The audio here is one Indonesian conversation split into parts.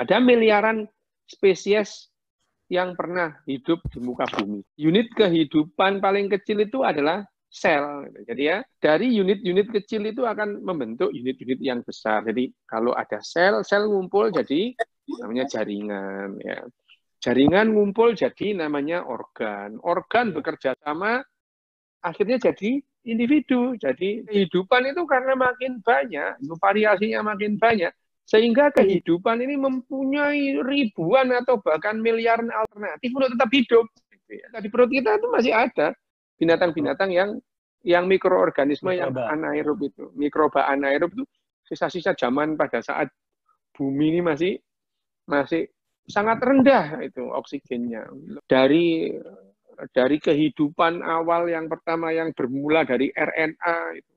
Ada miliaran spesies yang pernah hidup di muka bumi. Unit kehidupan paling kecil itu adalah sel. Jadi ya, dari unit-unit kecil itu akan membentuk unit-unit yang besar. Jadi kalau ada sel, sel ngumpul jadi namanya jaringan ya. Jaringan ngumpul jadi namanya organ. Organ bekerja sama akhirnya jadi individu. Jadi kehidupan itu karena makin banyak, variasinya makin banyak, sehingga iya. kehidupan ini mempunyai ribuan atau bahkan miliaran alternatif untuk tetap hidup. Gitu ya. Di perut kita itu masih ada binatang-binatang yang yang mikroorganisme yang anaerob itu, mikroba anaerob itu sisa-sisa zaman pada saat bumi ini masih masih sangat rendah itu oksigennya. Dari dari kehidupan awal yang pertama yang bermula dari RNA itu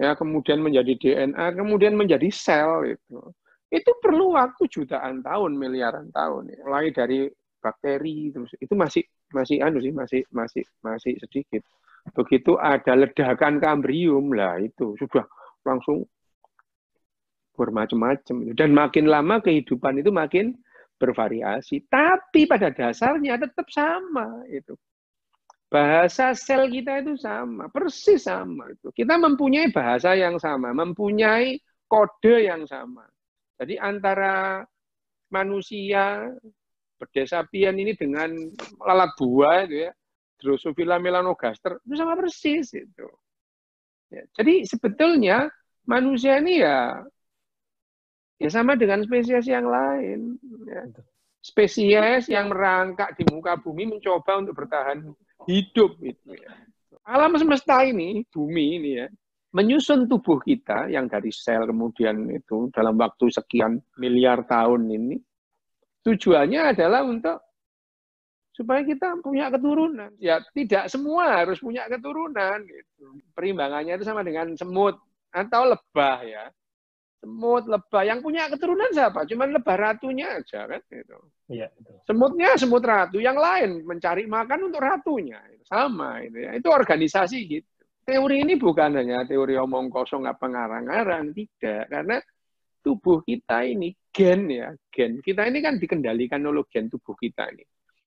ya kemudian menjadi DNA, kemudian menjadi sel itu. Itu perlu waktu jutaan tahun, miliaran tahun. Ya. Mulai dari bakteri itu masih masih anu sih masih masih masih sedikit. Begitu ada ledakan kambrium lah itu sudah langsung bermacam-macam dan makin lama kehidupan itu makin bervariasi tapi pada dasarnya tetap sama itu bahasa sel kita itu sama, persis sama. itu. Kita mempunyai bahasa yang sama, mempunyai kode yang sama. Jadi antara manusia berdesa ini dengan lalat buah itu ya, Drosophila melanogaster itu sama persis itu. Ya, jadi sebetulnya manusia ini ya ya sama dengan spesies yang lain. Ya. Spesies yang merangkak di muka bumi mencoba untuk bertahan hidup itu ya. Alam semesta ini, bumi ini ya, menyusun tubuh kita yang dari sel kemudian itu dalam waktu sekian miliar tahun ini, tujuannya adalah untuk supaya kita punya keturunan. Ya tidak semua harus punya keturunan. Gitu. Perimbangannya itu sama dengan semut atau lebah ya semut, lebah. Yang punya keturunan siapa? Cuman lebah ratunya aja kan gitu. Iya, Semutnya semut ratu, yang lain mencari makan untuk ratunya. Sama itu ya. Itu organisasi gitu. Teori ini bukan hanya teori omong kosong nggak pengarang arang tidak. Karena tubuh kita ini gen ya, gen. Kita ini kan dikendalikan oleh gen tubuh kita ini.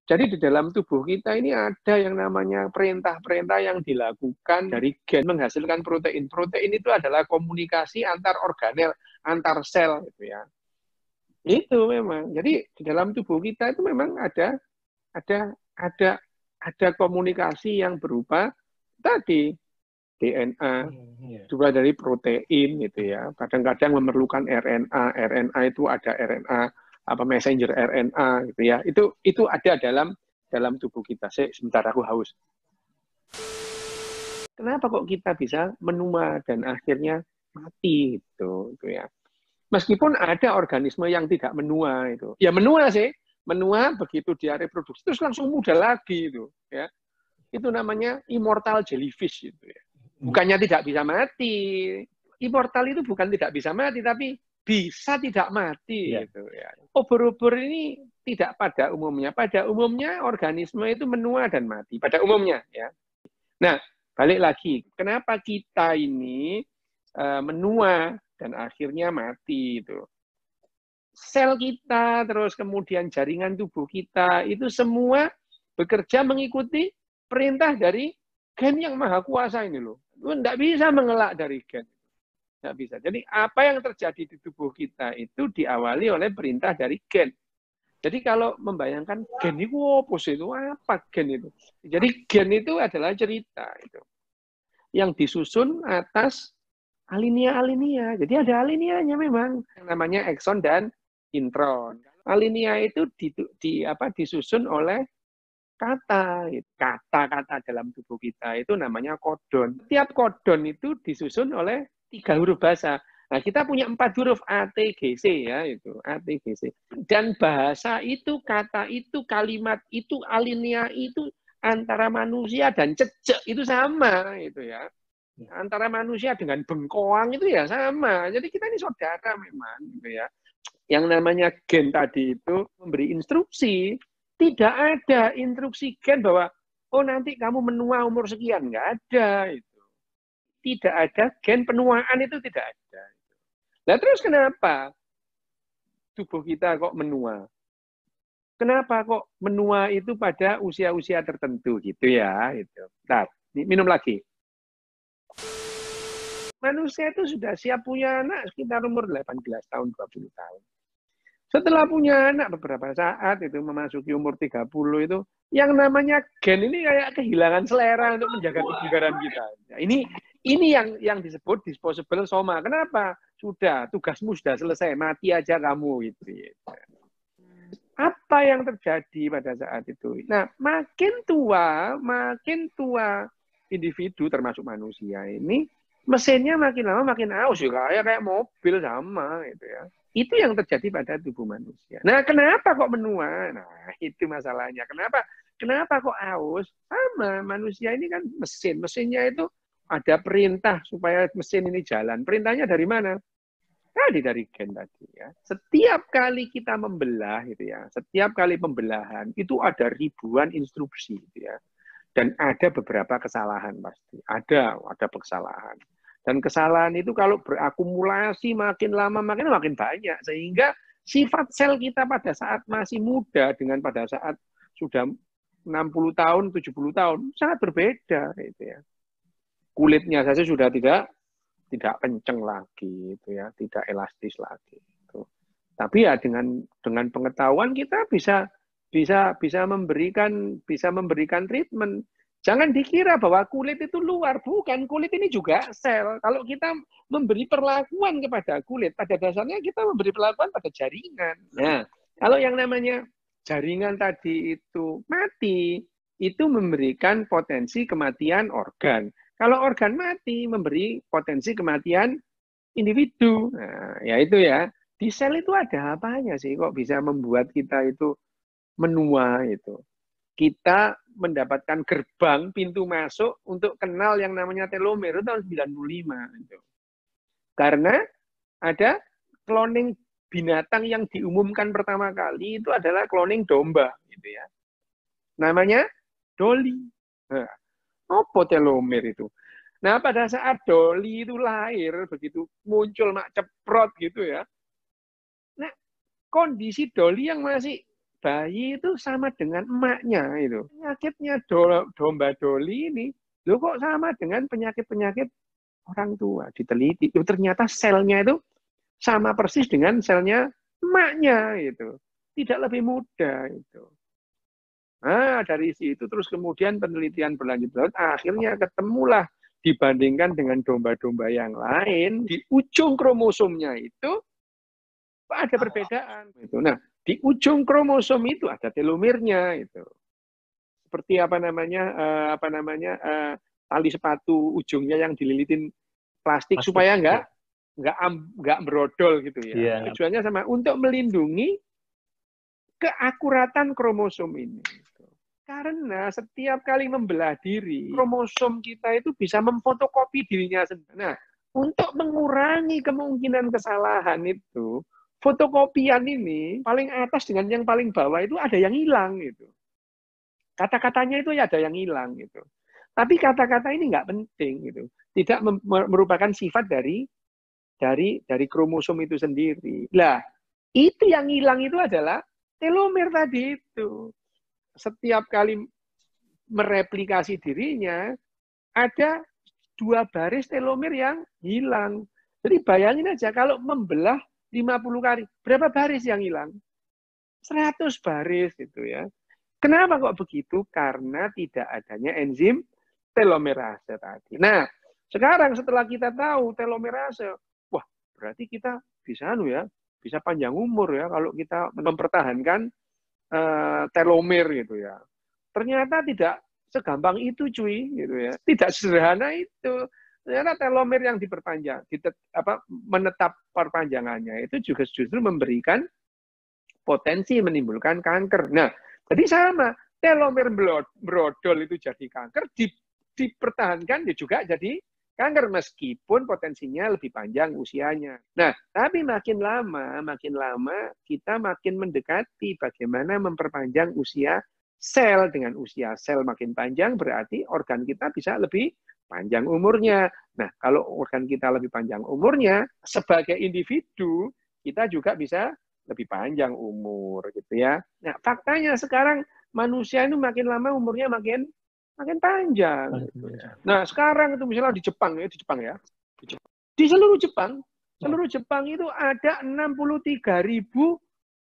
Jadi di dalam tubuh kita ini ada yang namanya perintah-perintah yang dilakukan dari gen menghasilkan protein. Protein itu adalah komunikasi antar organel, antar sel gitu ya. Itu memang. Jadi di dalam tubuh kita itu memang ada ada ada ada komunikasi yang berupa tadi DNA, hmm, iya. juga dari protein gitu ya. Kadang-kadang memerlukan RNA, RNA itu ada RNA apa messenger RNA gitu ya. Itu itu ada dalam dalam tubuh kita. Saya sebentar aku haus. Kenapa kok kita bisa menua dan akhirnya mati gitu, gitu ya. Meskipun ada organisme yang tidak menua itu. Ya menua sih, menua begitu dia reproduksi terus langsung muda lagi itu ya. Itu namanya immortal jellyfish itu ya. Bukannya tidak bisa mati. Immortal itu bukan tidak bisa mati tapi bisa tidak mati ya. gitu ya. Ubur-ubur ini tidak pada umumnya. Pada umumnya organisme itu menua dan mati pada umumnya ya. Nah, balik lagi, kenapa kita ini uh, menua dan akhirnya mati itu? Sel kita terus kemudian jaringan tubuh kita itu semua bekerja mengikuti perintah dari gen yang maha kuasa ini loh. Lu tidak bisa mengelak dari gen. Nggak bisa. Jadi apa yang terjadi di tubuh kita itu diawali oleh perintah dari gen. Jadi kalau membayangkan gen itu apa sih itu apa gen itu? Jadi gen itu adalah cerita itu yang disusun atas alinea-alinea. Jadi ada alineanya memang yang namanya exon dan intron. Alinea itu di, di apa disusun oleh kata. Gitu. Kata-kata dalam tubuh kita itu namanya kodon. Tiap kodon itu disusun oleh tiga huruf bahasa. Nah, kita punya empat huruf ATGC ya itu ATGC. Dan bahasa itu kata itu kalimat itu alinea itu antara manusia dan cecek itu sama itu ya. Antara manusia dengan bengkoang itu ya sama. Jadi kita ini saudara memang gitu ya. Yang namanya gen tadi itu memberi instruksi. Tidak ada instruksi gen bahwa oh nanti kamu menua umur sekian enggak ada itu tidak ada gen penuaan itu tidak ada. Nah terus kenapa tubuh kita kok menua? Kenapa kok menua itu pada usia-usia tertentu gitu ya? Itu. Nah, minum lagi. Manusia itu sudah siap punya anak sekitar umur 18 tahun, 20 tahun. Setelah punya anak beberapa saat itu memasuki umur 30 itu yang namanya gen ini kayak kehilangan selera untuk menjaga kebugaran kita. Nah, ini ini yang yang disebut disposable soma. Kenapa? Sudah, tugasmu sudah selesai, mati aja kamu gitu. Apa yang terjadi pada saat itu? Nah, makin tua, makin tua individu termasuk manusia ini, mesinnya makin lama makin aus juga. ya kayak kayak mobil sama gitu ya. Itu yang terjadi pada tubuh manusia. Nah, kenapa kok menua? Nah, itu masalahnya. Kenapa? Kenapa kok aus? Sama, manusia ini kan mesin. Mesinnya itu ada perintah supaya mesin ini jalan. Perintahnya dari mana? Tadi dari gen tadi ya. Setiap kali kita membelah gitu ya, setiap kali pembelahan itu ada ribuan instruksi gitu ya. Dan ada beberapa kesalahan pasti. Ada, ada kesalahan. Dan kesalahan itu kalau berakumulasi makin lama makin makin banyak sehingga sifat sel kita pada saat masih muda dengan pada saat sudah 60 tahun, 70 tahun sangat berbeda gitu ya kulitnya saja sudah tidak tidak kenceng lagi itu ya, tidak elastis lagi itu. Tapi ya dengan dengan pengetahuan kita bisa bisa bisa memberikan bisa memberikan treatment. Jangan dikira bahwa kulit itu luar, bukan kulit ini juga sel. Kalau kita memberi perlakuan kepada kulit, pada dasarnya kita memberi perlakuan pada jaringan. Nah, kalau yang namanya jaringan tadi itu mati, itu memberikan potensi kematian organ. Kalau organ mati memberi potensi kematian individu. Nah, ya itu ya. Di sel itu ada apanya sih kok bisa membuat kita itu menua itu. Kita mendapatkan gerbang pintu masuk untuk kenal yang namanya telomer itu tahun 95 itu. Karena ada cloning binatang yang diumumkan pertama kali itu adalah cloning domba gitu ya. Namanya Dolly. Nah, apa telomer itu? Nah, pada saat Doli itu lahir, begitu muncul mak ceprot gitu ya. Nah, kondisi Doli yang masih bayi itu sama dengan emaknya itu. Penyakitnya do, domba Doli ini, lo kok sama dengan penyakit-penyakit orang tua diteliti. Itu ternyata selnya itu sama persis dengan selnya emaknya itu. Tidak lebih muda itu. Nah, dari situ terus kemudian penelitian berlanjut laut akhirnya ketemulah dibandingkan dengan domba-domba yang lain di ujung kromosomnya itu ada perbedaan itu. Nah, di ujung kromosom itu ada telomernya itu. Seperti apa namanya eh, apa namanya uh, tali sepatu ujungnya yang dililitin plastik, plastik supaya enggak enggak iya. enggak gitu ya. Yeah. Tujuannya sama untuk melindungi keakuratan kromosom ini. Gitu. Karena setiap kali membelah diri, kromosom kita itu bisa memfotokopi dirinya sendiri. Nah, untuk mengurangi kemungkinan kesalahan itu, fotokopian ini paling atas dengan yang paling bawah itu ada yang hilang gitu. Kata-katanya itu ya ada yang hilang gitu. Tapi kata-kata ini nggak penting gitu. Tidak merupakan sifat dari dari dari kromosom itu sendiri. Lah, itu yang hilang itu adalah Telomer tadi itu setiap kali mereplikasi dirinya ada dua baris telomer yang hilang. Jadi bayangin aja kalau membelah 50 kali, berapa baris yang hilang? 100 baris gitu ya. Kenapa kok begitu? Karena tidak adanya enzim telomerase tadi. Nah, sekarang setelah kita tahu telomerase, wah berarti kita bisa anu ya, bisa panjang umur ya kalau kita mempertahankan uh, eh, telomer gitu ya. Ternyata tidak segampang itu cuy gitu ya. Tidak sederhana itu. Ternyata telomer yang diperpanjang, ditet, apa menetap perpanjangannya itu juga justru memberikan potensi menimbulkan kanker. Nah, jadi sama telomer brodol itu jadi kanker di, dipertahankan dia ya juga jadi kanker meskipun potensinya lebih panjang usianya. Nah, tapi makin lama, makin lama kita makin mendekati bagaimana memperpanjang usia sel dengan usia sel makin panjang berarti organ kita bisa lebih panjang umurnya. Nah, kalau organ kita lebih panjang umurnya, sebagai individu kita juga bisa lebih panjang umur gitu ya. Nah, faktanya sekarang manusia itu makin lama umurnya makin makin panjang. Gitu Nah sekarang itu misalnya di Jepang ya, di Jepang ya, di, seluruh Jepang, seluruh Jepang itu ada 63 ribu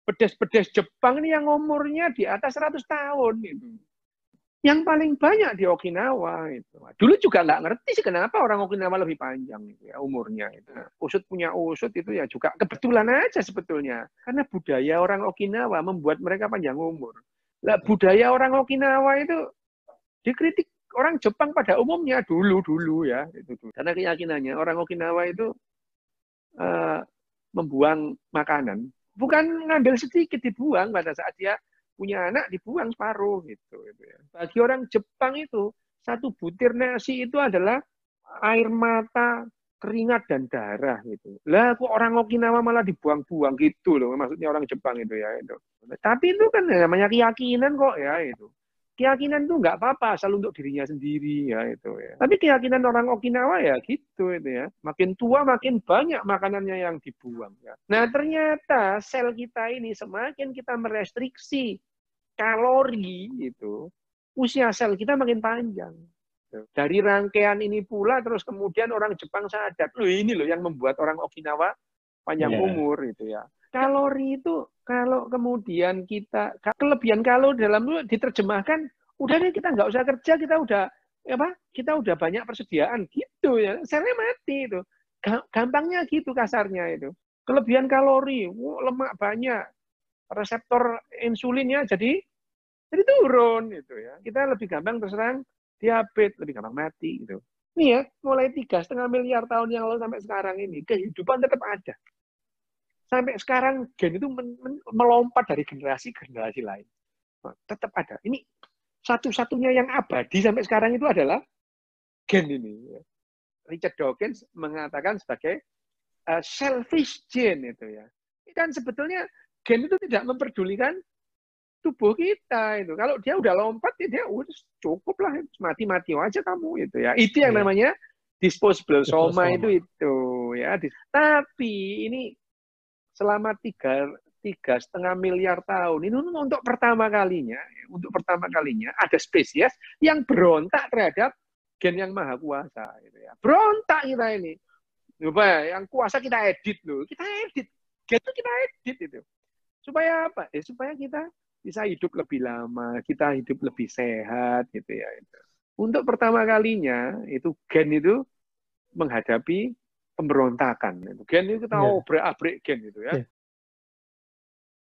pedes-pedes Jepang ini yang umurnya di atas 100 tahun itu. Yang paling banyak di Okinawa itu. Dulu juga nggak ngerti sih kenapa orang Okinawa lebih panjang ya umurnya itu. Nah, usut punya usut itu ya juga kebetulan aja sebetulnya. Karena budaya orang Okinawa membuat mereka panjang umur. Lah budaya orang Okinawa itu dikritik orang Jepang pada umumnya dulu-dulu ya. Itu, dulu. Karena keyakinannya orang Okinawa itu uh, membuang makanan. Bukan ngambil sedikit, dibuang pada saat dia punya anak, dibuang separuh. Gitu, gitu ya. Bagi orang Jepang itu, satu butir nasi itu adalah air mata, keringat dan darah gitu. Lah kok orang Okinawa malah dibuang-buang gitu loh, maksudnya orang Jepang itu ya itu. Tapi itu kan namanya keyakinan kok ya itu keyakinan tuh nggak apa-apa asal untuk dirinya sendiri ya itu ya. Tapi keyakinan orang Okinawa ya gitu itu ya. Makin tua makin banyak makanannya yang dibuang ya. Nah, ternyata sel kita ini semakin kita merestriksi kalori itu, usia sel kita makin panjang. Dari rangkaian ini pula terus kemudian orang Jepang sadar, loh ini loh yang membuat orang Okinawa panjang yeah. umur itu ya kalori itu kalau kemudian kita kelebihan kalori dalam itu diterjemahkan udah deh kita nggak usah kerja kita udah apa kita udah banyak persediaan gitu ya selnya mati itu gampangnya gitu kasarnya itu kelebihan kalori wow, lemak banyak reseptor insulinnya jadi jadi turun gitu ya kita lebih gampang terserang diabetes lebih gampang mati gitu ini ya mulai tiga setengah miliar tahun yang lalu sampai sekarang ini kehidupan tetap ada sampai sekarang gen itu men, men, melompat dari generasi ke generasi lain. Tetap ada. Ini satu-satunya yang abadi sampai sekarang itu adalah gen ini. Ya. Richard Dawkins mengatakan sebagai uh, selfish gene itu ya. Ini kan sebetulnya gen itu tidak memperdulikan tubuh kita itu. Kalau dia udah lompat ya dia udah cukup lah mati-mati aja kamu itu ya. Itu yang iya. namanya disposable soma, itu itu ya. Tapi ini selama tiga tiga setengah miliar tahun ini untuk pertama kalinya untuk pertama kalinya ada spesies yang berontak terhadap gen yang maha kuasa gitu ya. berontak kita ini Coba yang kuasa kita edit loh kita edit gen itu kita edit itu supaya apa ya supaya kita bisa hidup lebih lama kita hidup lebih sehat gitu ya untuk pertama kalinya itu gen itu menghadapi pemberontakan. Gen gitu. itu kita yeah. obrek abrek gen gitu ya. Yeah.